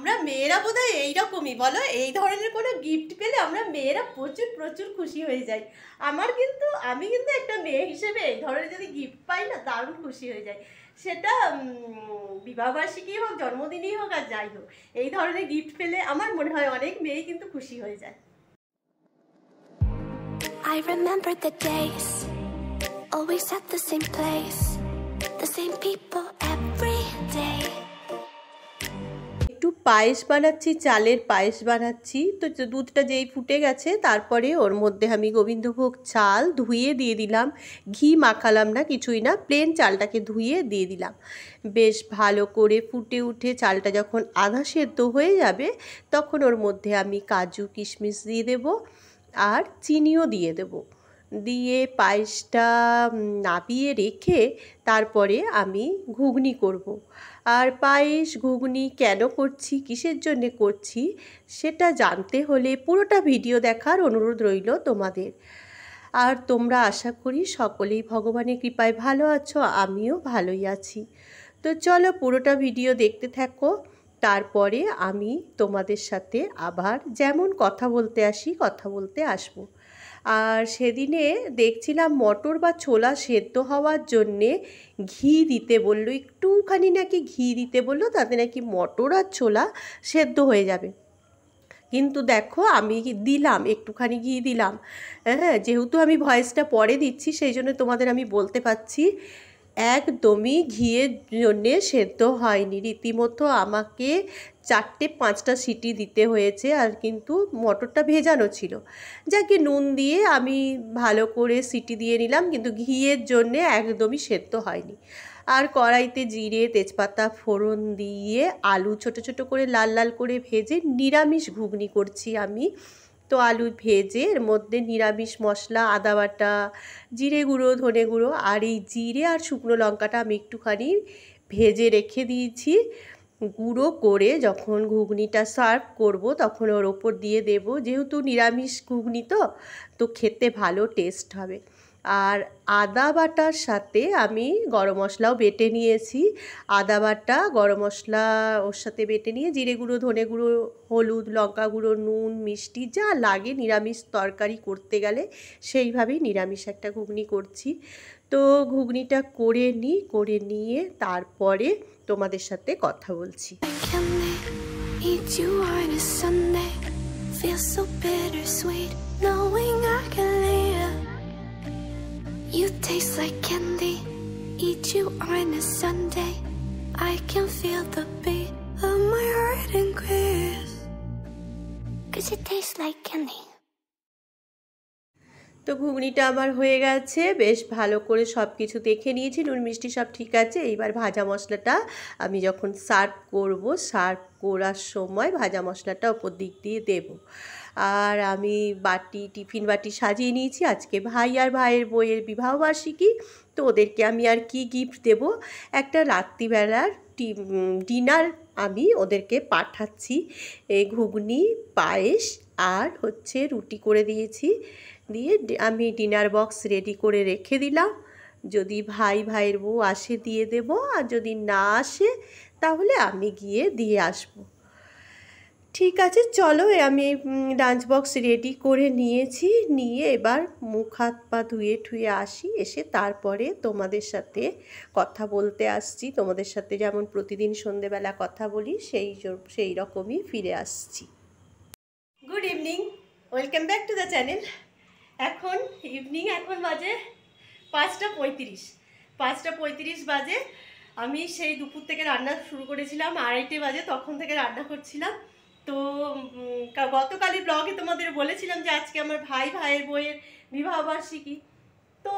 আমরা মেয়েরা বোধ হয় এইরকমই বলো এই ধরনের কোনো গিফট পেলে আমরা মেয়েরা প্রচুর প্রচুর খুশি হয়ে যাই আমার কিন্তু আমি কিন্তু একটা মেয়ে হিসেবে এই ধরনের যদি গিফট পাই না দারুণ খুশি হয়ে যাই সেটা বিবাহবার্ষিকী হোক জন্মদিনই হোক আর যাই হোক এই ধরনের গিফট পেলে আমার মনে হয় অনেক মেয়েই কিন্তু খুশি হয়ে যায় I remember the days, always at the same place, the same people পায়েস বানাচ্ছি চালের পায়েস বানাচ্ছি তো দুধটা যেই ফুটে গেছে তারপরে ওর মধ্যে আমি গোবিন্দভোগ চাল ধুয়ে দিয়ে দিলাম ঘি মাখালাম না কিছুই না প্লেন চালটাকে ধুয়ে দিয়ে দিলাম বেশ ভালো করে ফুটে উঠে চালটা যখন আধা সেদ্ধ হয়ে যাবে তখন ওর মধ্যে আমি কাজু কিশমিশ দিয়ে দেব আর চিনিও দিয়ে দেবো দিয়ে পায়েসটা নাবিয়ে রেখে তারপরে আমি ঘুগনি করব। আর পায়েস ঘুগনি কেন করছি কিসের জন্য করছি সেটা জানতে হলে পুরোটা ভিডিও দেখার অনুরোধ রইল তোমাদের আর তোমরা আশা করি সকলেই ভগবানের কৃপায় ভালো আছো আমিও ভালোই আছি তো চলো পুরোটা ভিডিও দেখতে থাকো তারপরে আমি তোমাদের সাথে আবার যেমন কথা বলতে আসি কথা বলতে আসব আর সেদিনে দেখছিলাম মটর বা ছোলা সেদ্ধ হওয়ার জন্যে ঘি দিতে বললো একটুখানি নাকি ঘি দিতে বললো তাতে নাকি মটর আর ছোলা সেদ্ধ হয়ে যাবে কিন্তু দেখো আমি দিলাম একটুখানি ঘি দিলাম হ্যাঁ যেহেতু আমি ভয়েসটা পরে দিচ্ছি সেই জন্য তোমাদের আমি বলতে পারছি একদমই ঘিয়ের জন্যে সেদ্ধ হয়নি রীতিমতো আমাকে চারটে পাঁচটা সিটি দিতে হয়েছে আর কিন্তু মটরটা ভেজানো ছিল যাকে নুন দিয়ে আমি ভালো করে সিটি দিয়ে নিলাম কিন্তু ঘিয়ের জন্যে একদমই সেদ্ধ হয়নি আর কড়াইতে জিরে তেজপাতা ফোড়ন দিয়ে আলু ছোট ছোট করে লাল লাল করে ভেজে নিরামিষ ঘুগনি করছি আমি তো আলু ভেজে এর মধ্যে নিরামিষ মশলা আদা বাটা জিরে গুঁড়ো ধনে গুঁড়ো আর এই জিরে আর শুকনো লঙ্কাটা আমি একটুখানি ভেজে রেখে দিয়েছি গুঁড়ো করে যখন ঘুগনিটা সার্ভ করব তখন ওর ওপর দিয়ে দেব যেহেতু নিরামিষ ঘুগনি তো তো খেতে ভালো টেস্ট হবে আর আদা বাটার সাথে আমি গরম মশলাও বেটে নিয়েছি আদা বাটা গরম মশলা ওর সাথে বেটে নিয়ে জিরে গুঁড়ো ধনে গুঁড়ো হলুদ লঙ্কা গুঁড়ো নুন মিষ্টি যা লাগে নিরামিষ তরকারি করতে গেলে সেইভাবেই নিরামিষ একটা ঘুগনি করছি তো ঘুগনিটা করে নিই করে নিয়ে তারপরে তোমাদের সাথে কথা বলছি so bittersweet knowing I can leave You taste like candy, eat you on a Sunday. I can feel the beat of my heart increase. Cause it tastes like candy. তো ঘুগনিটা আমার হয়ে গেছে বেশ ভালো করে সব কিছু দেখে নিয়েছি নুন মিষ্টি সব ঠিক আছে এইবার ভাজা মশলাটা আমি যখন সার্ভ করব সার্ভ করার সময় ভাজা মশলাটা উপর দিক দিয়ে দেবো আর আমি বাটি টিফিন বাটি সাজিয়ে নিয়েছি আজকে ভাই আর ভাইয়ের বইয়ের বিবাহবার্ষিকী তো ওদেরকে আমি আর কি গিফট দেব একটা রাত্রিবেলার ডিনার আমি ওদেরকে পাঠাচ্ছি ঘুগনি পায়েস আর হচ্ছে রুটি করে দিয়েছি দিয়ে আমি ডিনার বক্স রেডি করে রেখে দিলাম যদি ভাই ভাইয়ের বউ আসে দিয়ে দেব আর যদি না আসে তাহলে আমি গিয়ে দিয়ে আসবো ঠিক আছে চলো আমি লাঞ্চ বক্স রেডি করে নিয়েছি নিয়ে এবার মুখ হাত পা ধুয়ে ঠুয়ে আসি এসে তারপরে তোমাদের সাথে কথা বলতে আসছি তোমাদের সাথে যেমন প্রতিদিন সন্ধেবেলা কথা বলি সেই সেই রকমই ফিরে আসছি good evening welcome back to the channel এখন ইভিনিং এখন বাজে পাঁচটা পঁয়ত্রিশ পাঁচটা পঁয়ত্রিশ বাজে আমি সেই দুপুর থেকে রান্না শুরু করেছিলাম আড়াইটে বাজে তখন থেকে রান্না করছিলাম তো গতকালই ব্লগে তোমাদের বলেছিলাম যে আজকে আমার ভাই ভাইয়ের বইয়ের বিবাহবার্ষিকী তো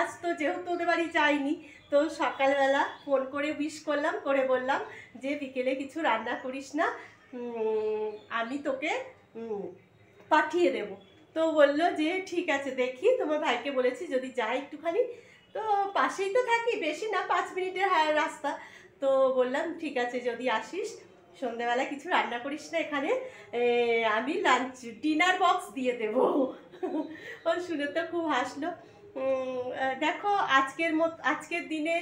আজ তো যেহেতু ওদের বাড়ি যাইনি তো সকালবেলা ফোন করে উইশ করলাম করে বললাম যে বিকেলে কিছু রান্না করিস না আমি তোকে পাঠিয়ে দেব তো বলল যে ঠিক আছে দেখি তোমার ভাইকে বলেছি যদি যাই একটুখানি তো পাশেই তো থাকি বেশি না পাঁচ মিনিটের রাস্তা তো বললাম ঠিক আছে যদি আসিস সন্ধ্যেবেলা কিছু রান্না করিস না এখানে আমি লাঞ্চ ডিনার বক্স দিয়ে দেব ও শুনে তো খুব হাসলো দেখো আজকের মত আজকের দিনে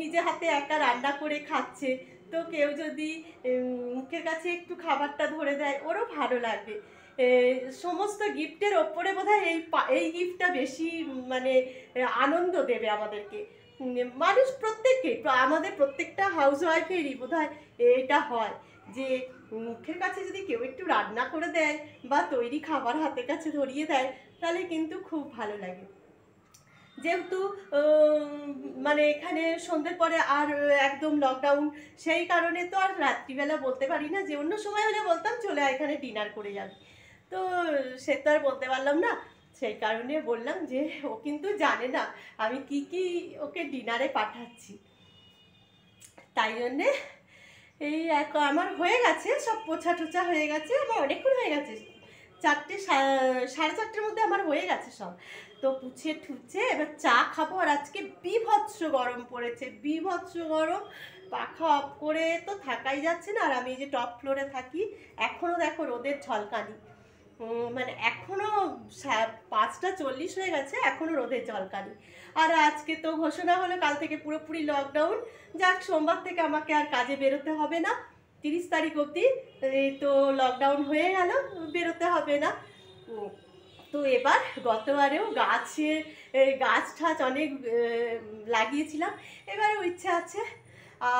নিজে হাতে একা রান্না করে খাচ্ছে তো কেউ যদি মুখের কাছে একটু খাবারটা ধরে দেয় ওরও ভালো লাগবে সমস্ত গিফটের ওপরে বোধহয় এই এই গিফটটা বেশি মানে আনন্দ দেবে আমাদেরকে মানুষ প্রত্যেককে আমাদের প্রত্যেকটা হাউস ওয়াইফেরই বোধ এটা হয় যে মুখের কাছে যদি কেউ একটু রান্না করে দেয় বা তৈরি খাবার হাতের কাছে ধরিয়ে দেয় তাহলে কিন্তু খুব ভালো লাগে যেহেতু মানে এখানে সন্ধ্যের পরে আর একদম লকডাউন সেই কারণে তো আর রাত্রিবেলা বলতে পারি না যে অন্য সময় হলে বলতাম চলে এখানে ডিনার করে যাবি তো সে তো আর বলতে পারলাম না সেই কারণে বললাম যে ও কিন্তু জানে না আমি কি কি ওকে ডিনারে পাঠাচ্ছি তাই জন্যে এই এক আমার হয়ে গেছে সব পোছা টোছা হয়ে গেছে আমার অনেকক্ষণ হয়ে গেছে চারটে সাড়ে চারটের মধ্যে আমার হয়ে গেছে সব তো পুছে ঠুছে এবার চা খাবো আর আজকে বিভৎস গরম পড়েছে বিভৎস গরম পাখা অফ করে তো থাকাই যাচ্ছে না আর আমি এই যে টপ ফ্লোরে থাকি এখনও দেখো রোদের ঝলকানি মানে এখনও পাঁচটা চল্লিশ হয়ে গেছে এখনও রোদের জলকালি আর আজকে তো ঘোষণা হলো কাল থেকে পুরোপুরি লকডাউন যাক সোমবার থেকে আমাকে আর কাজে বেরোতে হবে না তিরিশ তারিখ অবধি তো লকডাউন হয়ে গেল বেরোতে হবে না তো এবার গতবারেও গাছে গাছ ঠাছ অনেক লাগিয়েছিলাম এবারও ইচ্ছা আছে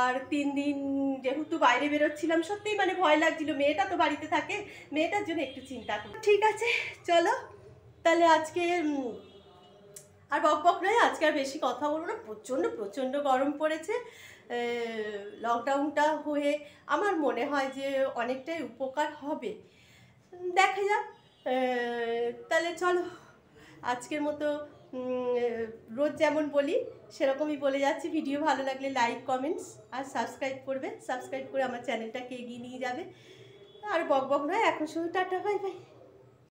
আর তিন দিন যেহেতু বাইরে বেরোচ্ছিলাম সত্যিই মানে ভয় লাগছিল মেয়েটা তো বাড়িতে থাকে মেয়েটার জন্য একটু চিন্তা করি ঠিক আছে চলো তাহলে আজকে আর বক বক নয় আজকে আর বেশি কথা বলবো না প্রচণ্ড প্রচণ্ড গরম পড়েছে লকডাউনটা হয়ে আমার মনে হয় যে অনেকটাই উপকার হবে দেখা যাক তাহলে চলো আজকের মতো রোজ যেমন বলি সেরকমই বলে যাচ্ছি ভিডিও ভালো লাগলে লাইক কমেন্টস আর সাবস্ক্রাইব করবে সাবস্ক্রাইব করে আমার চ্যানেলটাকে এগিয়ে নিয়ে যাবে আর বক বক নয় এখন শুধু টাটা বাই বাই